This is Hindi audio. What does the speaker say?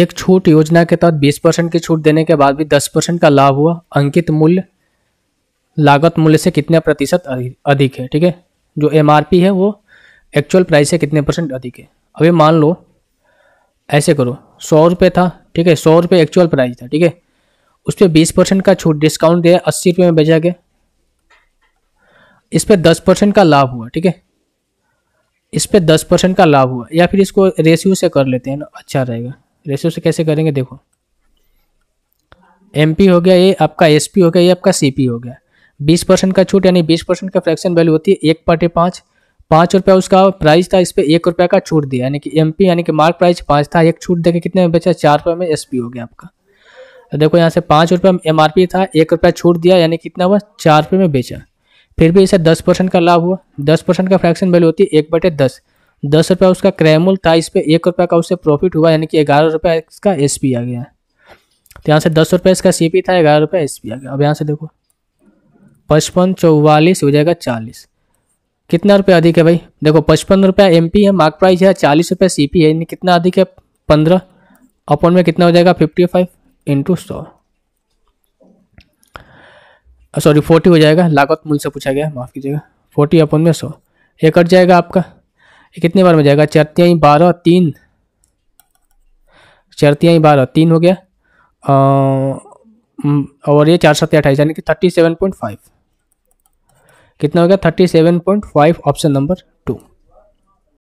एक छूट योजना के तहत 20 परसेंट की छूट देने के बाद भी 10 परसेंट का लाभ हुआ अंकित मूल्य लागत मूल्य से कितने प्रतिशत अधिक है ठीक है जो एम है वो एक्चुअल प्राइस से कितने परसेंट अधिक है अभी मान लो ऐसे करो सौ रुपये था ठीक है सौ रुपये एक्चुअल प्राइस था ठीक है उस पर बीस परसेंट का छूट डिस्काउंट दिया अस्सी रुपये में बेचा गया इस पर दस परसेंट का लाभ हुआ ठीक है इस पर दस परसेंट का लाभ हुआ या फिर इसको रेशियो से कर लेते हैं ना अच्छा रहेगा रेशियो से कैसे करेंगे देखो एम हो गया ये आपका एस हो गया ये आपका सी हो गया बीस परसेंट का छूट यानी बीस परसेंट का फ्रैक्शन वैल्यू होती है एक पाटे पाँच पाँच रुपया उसका प्राइस था इस पर एक रुपया का छूट दिया यानी कि एम यानी कि मार्क प्राइस पाँच था एक छूट देके कितने में बेचा चार रुपये में एस हो गया आपका तो देखो यहाँ से पाँच रुपये एम था एक रुपया छूट दिया यानी कितना हुआ चार रुपये में बेचा फिर भी इसे दस परसेंट का लाभ हुआ दस परसेंट का फ्रैक्शन वैल्यू होती है एक बटे दस दस रुपया उसका क्रैमुल था इस पर एक रुपया का उससे प्रॉफिट हुआ यानी कि ग्यारह रुपया इसका एस आ गया तो यहाँ से दस रुपये इसका सी था ग्यारह रुपया एस आ गया अब यहाँ से देखो पचपन चौवालीस हो जाएगा चालीस कितना रुपया अधिक है भाई देखो पचपन रुपया एम है मार्क प्राइस है चालीस रुपये सी है यानी कितना अधिक है पंद्रह अपॉन में कितना हो जाएगा फिफ्टी फाइव इंटू सौ सॉरी फोर्टी हो जाएगा लागत मूल से पूछा गया माफ़ कीजिएगा फोर्टी अपन में सौ ये कट जाएगा आपका ये कितने बार में जाएगा चरतियाँ बारह तीन चरतियाँ बारह तीन हो गया आ, और ये चार सत्या अट्ठाईस यानी कि थर्टी सेवन पॉइंट फाइव कितना हो गया thirty seven point five option number to